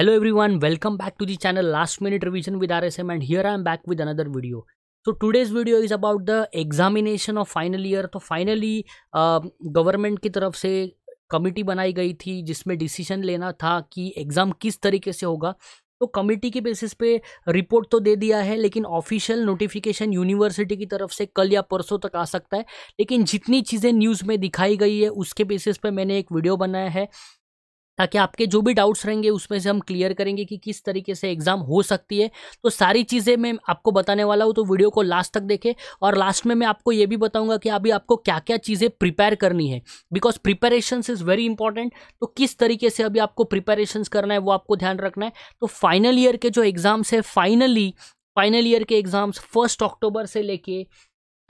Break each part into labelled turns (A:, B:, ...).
A: hello everyone welcome back to the channel last minute revision with R S M and here I am back with another video so today's video is about the examination of final year तो finally government um, की तरफ से committee बनाई गई थी जिसमें decision लेना था कि एग्जाम किस तरीके से होगा तो कमिटी के बेसिस पे रिपोर्ट तो दे दिया है लेकिन ऑफिशियल नोटिफिकेशन यूनिवर्सिटी की तरफ से कल या परसों तक आ सकता है लेकिन जितनी चीज़ें न्यूज़ में दिखाई गई है उसके बेसिस पे मैंने एक वीडियो बनाया है ताकि आपके जो भी डाउट्स रहेंगे उसमें से हम क्लियर करेंगे कि किस तरीके से एग्जाम हो सकती है तो सारी चीज़ें मैं आपको बताने वाला हूँ तो वीडियो को लास्ट तक देखें और लास्ट में मैं आपको ये भी बताऊँगा कि अभी आपको क्या क्या चीज़ें प्रिपेयर करनी है because preparation is very important तो किस तरीके से अभी आपको प्रिपेरेशन करना है वो आपको ध्यान रखना है तो फाइनल ईयर के जो एग्ज़ाम्स है फाइनली फाइनल ईयर के एग्ज़ाम्स फर्स्ट अक्टूबर से लेके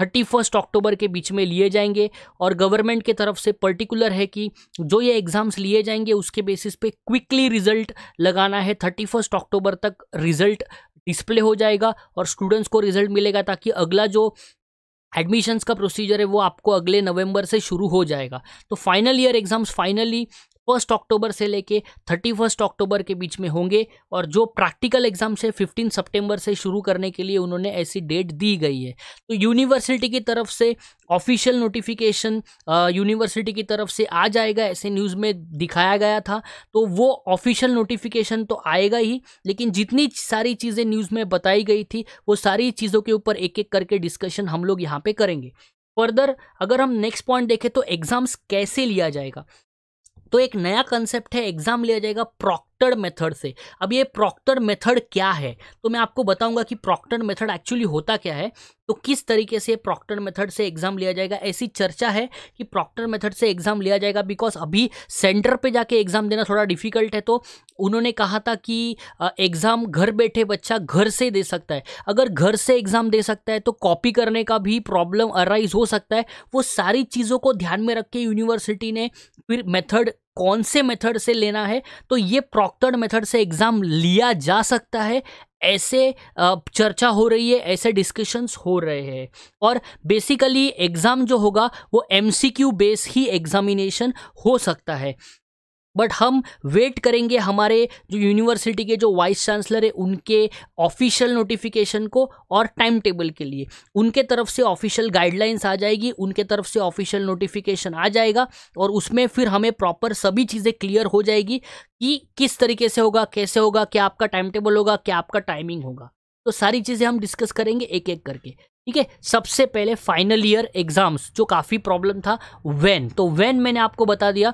A: थर्टी फर्स्ट अक्टूबर के बीच में लिए जाएंगे और गवर्नमेंट के तरफ से पर्टिकुलर है कि जो ये एग्ज़ाम्स लिए जाएंगे उसके बेसिस पे क्विकली रिजल्ट लगाना है थर्टी फर्स्ट अक्टूबर तक रिजल्ट डिस्प्ले हो जाएगा और स्टूडेंट्स को रिजल्ट मिलेगा ताकि अगला जो एडमिशन्स का प्रोसीजर है वो आपको अगले नवंबर से शुरू हो जाएगा तो final year exams finally first October से लेके थर्टी फर्स्ट अक्टूबर के बीच में होंगे और जो प्रैक्टिकल एग्जाम से फिफ्टीन सितंबर से शुरू करने के लिए उन्होंने ऐसी डेट दी गई है तो यूनिवर्सिटी की तरफ से ऑफिशियल नोटिफिकेशन यूनिवर्सिटी की तरफ से आ जाएगा ऐसे न्यूज़ में दिखाया गया था तो वो ऑफिशियल नोटिफिकेशन तो आएगा ही लेकिन जितनी सारी चीज़ें न्यूज़ में बताई गई थी वो सारी चीज़ों के ऊपर एक एक करके डिस्कशन हम लोग यहाँ पर करेंगे फर्दर अगर हम नेक्स्ट पॉइंट देखें तो एग्ज़ाम्स कैसे लिया जाएगा तो एक नया कंसेप्ट है एग्जाम लिया जाएगा प्रॉक्टर मेथड से अब ये प्रॉक्टर मेथड क्या है तो मैं आपको बताऊंगा कि प्रॉक्टर मेथड एक्चुअली होता क्या है तो किस तरीके से प्रॉक्टर मेथड से एग्जाम लिया जाएगा ऐसी चर्चा है कि प्रॉक्टर मेथड से एग्जाम लिया जाएगा बिकॉज अभी सेंटर पे जाके एग्जाम देना थोड़ा डिफिकल्ट है तो उन्होंने कहा था कि एग्जाम घर बैठे बच्चा घर से दे सकता है अगर घर से एग्जाम दे सकता है तो कॉपी करने का भी प्रॉब्लम अराइज हो सकता है वो सारी चीज़ों को ध्यान में रख के यूनिवर्सिटी ने फिर मेथड कौन से मेथड से लेना है तो ये प्रॉक्टर्ड मेथड से एग्ज़ाम लिया जा सकता है ऐसे चर्चा हो रही है ऐसे डिस्कशंस हो रहे हैं और बेसिकली एग्ज़ाम जो होगा वो एमसीक्यू बेस ही एग्जामिनेशन हो सकता है बट हम वेट करेंगे हमारे जो यूनिवर्सिटी के जो वाइस चांसलर है उनके ऑफिशियल नोटिफिकेशन को और टाइम टेबल के लिए उनके तरफ से ऑफिशियल गाइडलाइंस आ जाएगी उनके तरफ से ऑफिशियल नोटिफिकेशन आ जाएगा और उसमें फिर हमें प्रॉपर सभी चीज़ें क्लियर हो जाएगी कि किस तरीके से होगा कैसे होगा क्या आपका टाइम टेबल होगा क्या आपका टाइमिंग होगा तो सारी चीज़ें हम डिस्कस करेंगे एक एक करके ठीक है सबसे पहले फाइनल ईयर एग्जाम्स जो काफ़ी प्रॉब्लम था वैन तो वैन मैंने आपको बता दिया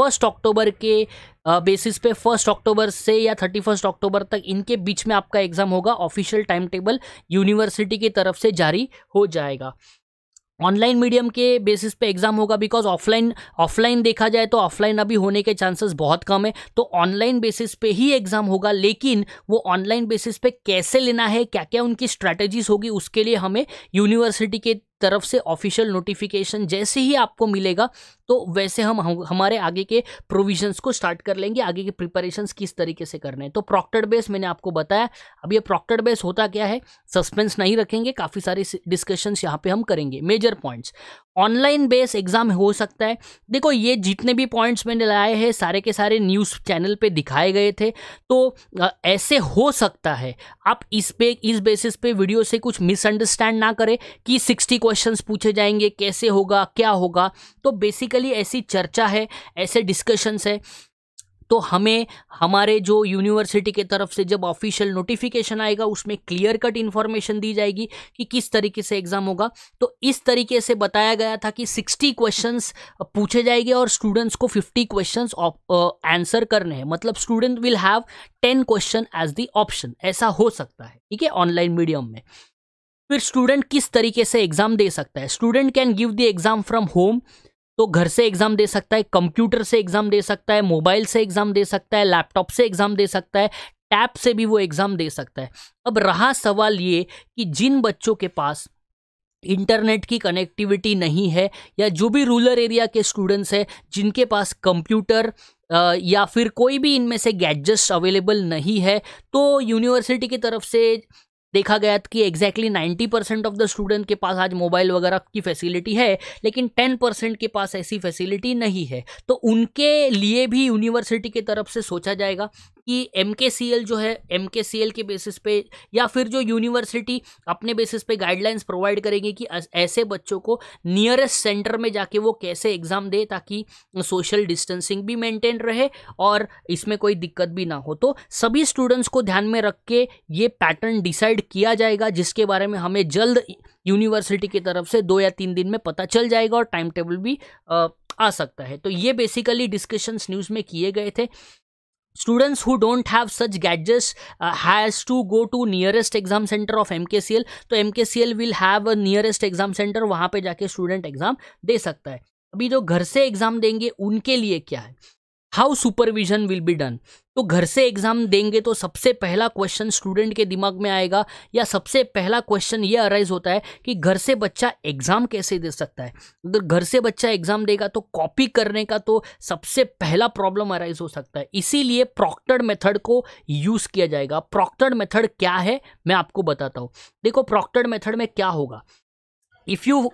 A: फर्स्ट अक्टूबर के बेसिस पे फर्स्ट अक्टूबर से या थर्टी फर्स्ट अक्टूबर तक इनके बीच में आपका एग्ज़ाम होगा ऑफिशियल टाइम टेबल यूनिवर्सिटी की तरफ से जारी हो जाएगा ऑनलाइन मीडियम के बेसिस पे एग्ज़ाम होगा बिकॉज ऑफलाइन ऑफलाइन देखा जाए तो ऑफलाइन अभी होने के चांसेस बहुत कम है तो ऑनलाइन बेसिस पे ही एग्ज़ाम होगा लेकिन वो ऑनलाइन बेसिस पे कैसे लेना है क्या क्या उनकी स्ट्रैटेजीज होगी उसके लिए हमें यूनिवर्सिटी के तरफ से ऑफिशियल नोटिफिकेशन जैसे ही आपको मिलेगा तो वैसे हम, हमारे आगे के प्रोविजंस को स्टार्ट कर लेंगे आगे के प्रिपरेशंस किस तरीके से करने हैं तो प्रॉक्टर्ड बेस मैंने आपको बताया अब ये प्रॉक्टर्ड बेस होता क्या है सस्पेंस नहीं रखेंगे काफ़ी सारे डिस्कशंस यहाँ पे हम करेंगे major points online base exam हो सकता है देखो ये जितने भी पॉइंट्स मैंने लाए हैं सारे के सारे न्यूज़ चैनल पर दिखाए गए थे तो ऐसे हो सकता है आप इस पे इस बेसिस पे वीडियो से कुछ मिसअंडरस्टैंड ना करें कि सिक्सटी क्वेश्चंस पूछे जाएंगे कैसे होगा क्या होगा तो बेसिकली ऐसी चर्चा है ऐसे डिस्कशंस है तो हमें हमारे जो यूनिवर्सिटी के तरफ से जब ऑफिशियल नोटिफिकेशन आएगा उसमें क्लियर कट इन्फॉर्मेशन दी जाएगी कि किस तरीके से एग्ज़ाम होगा तो इस तरीके से बताया गया था कि 60 क्वेश्चंस पूछे जाएंगे और स्टूडेंट्स को 50 क्वेश्चंस आंसर करने हैं मतलब student will have 10 question as the option ऐसा हो सकता है ठीक है ऑनलाइन मीडियम में फिर स्टूडेंट किस तरीके से एग्ज़ाम दे सकता है student can give the exam from home तो घर से एग्ज़ाम दे सकता है कंप्यूटर से एग्ज़ाम दे सकता है मोबाइल से एग्ज़ाम दे सकता है लैपटॉप से एग्ज़ाम दे सकता है टैब से भी वो एग्ज़ाम दे सकता है अब रहा सवाल ये कि जिन बच्चों के पास इंटरनेट की कनेक्टिविटी नहीं है या जो भी रूरल एरिया के स्टूडेंट्स हैं जिनके पास कंप्यूटर या फिर कोई भी इनमें से गैजेट्स अवेलेबल नहीं है तो यूनिवर्सिटी की तरफ से देखा गया कि exactly ninety percent of the student के पास आज मोबाइल वगैरह की फैसिलिटी है लेकिन टेन परसेंट के पास ऐसी फैसिलिटी नहीं है तो उनके लिए भी यूनिवर्सिटी की तरफ से सोचा जाएगा कि एम के सी एल जो है एम के सी एल के बेसिस पे या फिर जो यूनिवर्सिटी अपने बेसिस पे गाइडलाइंस प्रोवाइड करेंगे कि ऐसे बच्चों को नियरेस्ट सेंटर में जाके वो कैसे एग्ज़ाम दे ताकि सोशल डिस्टेंसिंग भी मेंटेन रहे और इसमें कोई दिक्कत भी ना हो तो सभी स्टूडेंट्स को ध्यान में रख के ये पैटर्न डिसाइड किया जाएगा जिसके बारे में हमें जल्द यूनिवर्सिटी की तरफ से दो या तीन दिन में पता चल जाएगा और टाइम टेबल भी आ, आ सकता है तो ये बेसिकली डिस्कशंस न्यूज़ में किए गए थे students who don't have such gadgets uh, has to go to nearest exam center of mkcl तो mkcl will have a nearest exam center वहाँ पे जाके student exam दे सकता है अभी जो घर से एग्जाम देंगे उनके लिए क्या है how supervision will be done तो घर से एग्जाम देंगे तो सबसे पहला क्वेश्चन स्टूडेंट के दिमाग में आएगा या सबसे पहला क्वेश्चन ये अराइज होता है कि घर से बच्चा एग्जाम कैसे दे सकता है अगर घर से बच्चा एग्जाम देगा तो कॉपी करने का तो सबसे पहला प्रॉब्लम अराइज हो सकता है इसीलिए प्रॉक्टर्ड मेथड को यूज़ किया जाएगा प्रॉक्टर्ड मेथड क्या है मैं आपको बताता हूँ देखो प्रॉक्टर्ड मेथड में क्या होगा if you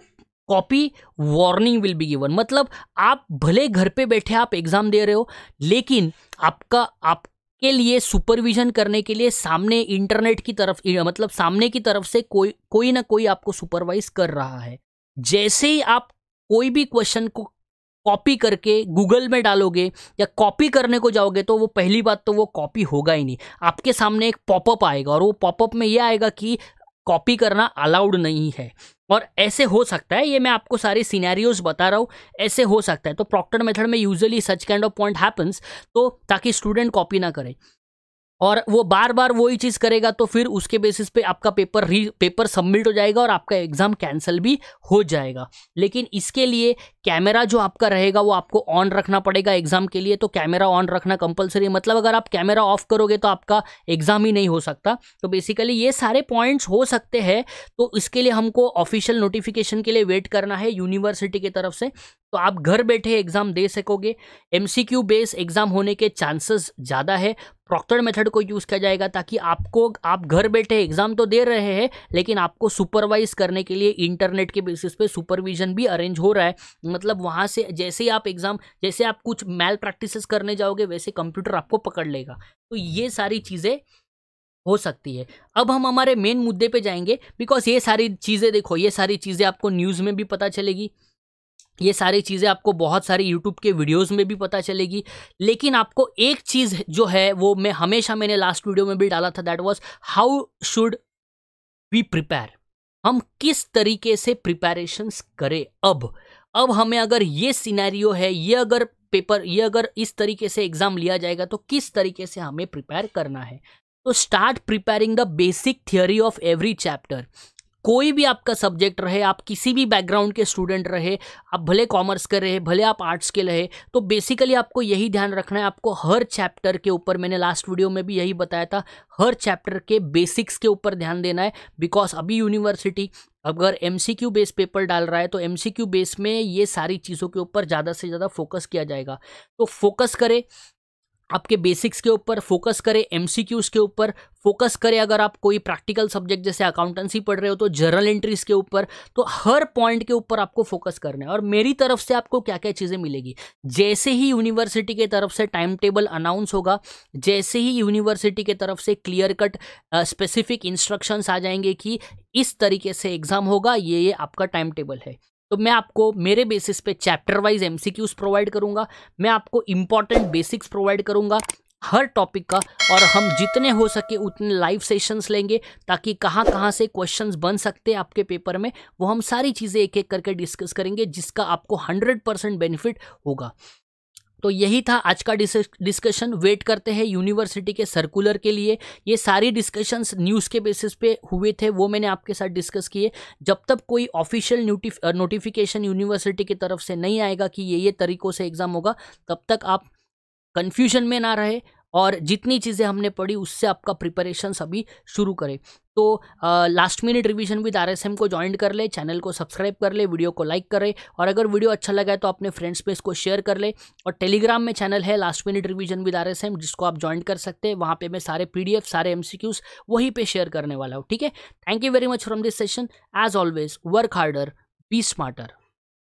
A: copy warning will be given मतलब आप भले घर पे बैठे आप एग्ज़ाम दे रहे हो लेकिन आपका आप के लिए सुपरविजन करने के लिए सामने इंटरनेट की तरफ मतलब सामने की तरफ से कोई कोई ना कोई आपको सुपरवाइज कर रहा है जैसे ही आप कोई भी क्वेश्चन को कॉपी करके गूगल में डालोगे या कॉपी करने को जाओगे तो वो पहली बात तो वो कॉपी होगा ही नहीं आपके सामने एक पॉपअप आएगा और वो पॉपअप में ये आएगा कि कॉपी करना अलाउड नहीं है और ऐसे हो सकता है ये मैं आपको सारे सीनैरियोज बता रहा हूँ ऐसे हो सकता है तो प्रॉक्टर मेथड में usually such kind of point happens तो ताकि स्टूडेंट कॉपी ना करें और वो बार बार वही चीज़ करेगा तो फिर उसके बेसिस पे आपका पेपर री पेपर सबमिट हो जाएगा और आपका एग्ज़ाम कैंसिल भी हो जाएगा लेकिन इसके लिए कैमरा जो आपका रहेगा वो आपको ऑन रखना पड़ेगा एग्ज़ाम के लिए तो कैमरा ऑन रखना कंपलसरी है मतलब अगर आप कैमरा ऑफ करोगे तो आपका एग्ज़ाम ही नहीं हो सकता तो बेसिकली ये सारे पॉइंट्स हो सकते हैं तो इसके लिए हमको ऑफिशियल नोटिफिकेशन के लिए वेट करना है यूनिवर्सिटी की तरफ से तो आप घर बैठे एग्जाम दे सकोगे एमसीक्यू बेस एग्जाम होने के चांसेस ज़्यादा है प्रॉक्टर मेथड को यूज़ किया जाएगा ताकि आपको आप घर बैठे एग्जाम तो दे रहे हैं लेकिन आपको सुपरवाइज करने के लिए इंटरनेट के बेसिस पे सुपरविजन भी अरेंज हो रहा है मतलब वहाँ से जैसे ही आप एग्जाम जैसे आप कुछ मैल प्रैक्टिस करने जाओगे वैसे कंप्यूटर आपको पकड़ लेगा तो ये सारी चीज़ें हो सकती है अब हम हमारे मेन मुद्दे पे जाएंगे बिकॉज ये सारी चीज़ें देखो ये सारी चीज़ें आपको न्यूज़ में भी पता चलेगी ये सारी चीज़ें आपको बहुत सारी यूट्यूब के वीडियोस में भी पता चलेगी लेकिन आपको एक चीज़ जो है वो मैं हमेशा मैंने लास्ट वीडियो में भी डाला था that was how should we prepare हम किस तरीके से प्रिपेरेशंस करें अब अब हमें अगर ये सिनेरियो है ये अगर पेपर ये अगर इस तरीके से एग्ज़ाम लिया जाएगा तो किस तरीके से हमें प्रिपेयर करना है तो start preparing the basic theory of every chapter कोई भी आपका सब्जेक्ट रहे आप किसी भी बैकग्राउंड के स्टूडेंट रहे आप भले कॉमर्स के रहे भले आप आर्ट्स के रहे तो बेसिकली आपको यही ध्यान रखना है आपको हर चैप्टर के ऊपर मैंने लास्ट वीडियो में भी यही बताया था हर चैप्टर के बेसिक्स के ऊपर ध्यान देना है बिकॉज अभी यूनिवर्सिटी अगर M C Q base paper डाल रहा है तो एम सी क्यू बेस में ये सारी चीज़ों के ऊपर ज़्यादा से ज़्यादा फोकस किया जाएगा तो फोकस करें आपके बेसिक्स के ऊपर फोकस करें एम के ऊपर फोकस करें अगर आप कोई प्रैक्टिकल सब्जेक्ट जैसे अकाउंटेंसी पढ़ रहे हो तो जर्नल एंट्रीज के ऊपर तो हर पॉइंट के ऊपर आपको फोकस करना है और मेरी तरफ से आपको क्या क्या चीज़ें मिलेगी जैसे ही यूनिवर्सिटी के तरफ से टाइम टेबल अनाउंस होगा जैसे ही यूनिवर्सिटी के तरफ से क्लियर कट स्पेसिफिक इंस्ट्रक्शंस आ जाएंगे कि इस तरीके से एग्ज़ाम होगा ये ये आपका टाइम टेबल है तो मैं आपको मेरे बेसिस पे चैप्टर वाइज एम प्रोवाइड करूँगा मैं आपको इंपॉर्टेंट बेसिक्स प्रोवाइड करूँगा हर टॉपिक का और हम जितने हो सके उतने लाइव सेशंस लेंगे ताकि कहाँ कहाँ से क्वेश्चंस बन सकते हैं आपके पेपर में वो हम सारी चीज़ें एक एक करके डिस्कस करेंगे जिसका आपको हंड्रेड परसेंट बेनिफिट होगा तो यही था आज का डिस्कशन वेट करते हैं यूनिवर्सिटी के सर्कुलर के लिए ये सारी डिस्कशंस न्यूज़ के बेसिस पे हुए थे वो मैंने आपके साथ डिस्कस किए जब तक कोई ऑफिशियल नोटिफिकेशन यूनिवर्सिटी की तरफ से नहीं आएगा कि ये ये तरीक़ों से एग्ज़ाम होगा तब तक आप कन्फ्यूजन में ना रहे और जितनी चीज़ें हमने पढ़ी उससे आपका प्रिपरेशन सभी शुरू करें तो last minute revision with R को ज्वाइन कर ले चैनल को सब्सक्राइब कर ले वीडियो को लाइक करें और अगर वीडियो अच्छा लगा है तो अपने फ्रेंड्स पे इसको शेयर कर ले और टेलीग्राम में चैनल है last minute revision with R जिसको आप ज्वाइन कर सकते हैं वहाँ पर मैं सारे पी डी एफ सारे एम सी क्यूज़ वहीं पर शेयर करने वाला हूँ ठीक है thank you very much from this session as always work harder be smarter